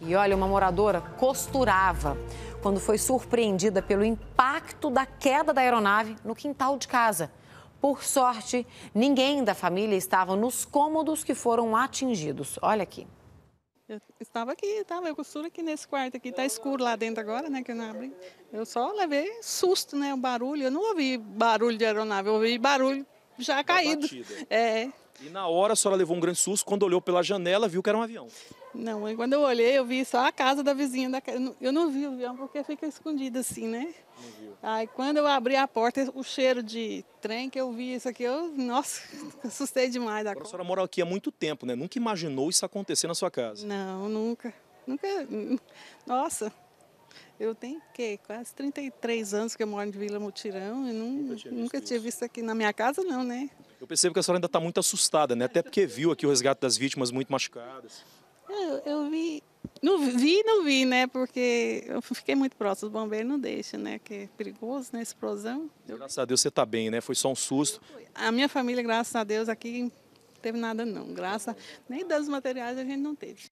E olha, uma moradora costurava quando foi surpreendida pelo impacto da queda da aeronave no quintal de casa. Por sorte, ninguém da família estava nos cômodos que foram atingidos. Olha aqui. Eu estava aqui, estava, eu costuro aqui nesse quarto aqui, tá escuro lá dentro agora, né, que eu não abri. Eu só levei susto, né, o barulho, eu não ouvi barulho de aeronave, eu ouvi barulho já caído. É, e na hora a senhora levou um grande susto, quando olhou pela janela, viu que era um avião. Não, quando eu olhei, eu vi só a casa da vizinha. Da... Eu não vi o avião porque fica escondido assim, né? Não viu. Aí quando eu abri a porta, o cheiro de trem que eu vi isso aqui, eu, nossa, assustei demais. Da Agora, a senhora mora aqui há muito tempo, né? Nunca imaginou isso acontecer na sua casa? Não, nunca. Nunca. Nossa. Eu tenho que quase 33 anos que eu moro em Vila Mutirão e não, nunca, tinha visto, nunca tinha visto aqui na minha casa, não, né? Eu percebo que a senhora ainda está muito assustada, né? Até porque viu aqui o resgate das vítimas muito machucadas. Eu, eu vi, não vi, não vi, né? Porque eu fiquei muito próximo, os bombeiros não deixam, né? Que é perigoso, né? Explosão. Graças a Deus você está bem, né? Foi só um susto. A minha família, graças a Deus, aqui não teve nada não. Graças, nem dos materiais a gente não teve.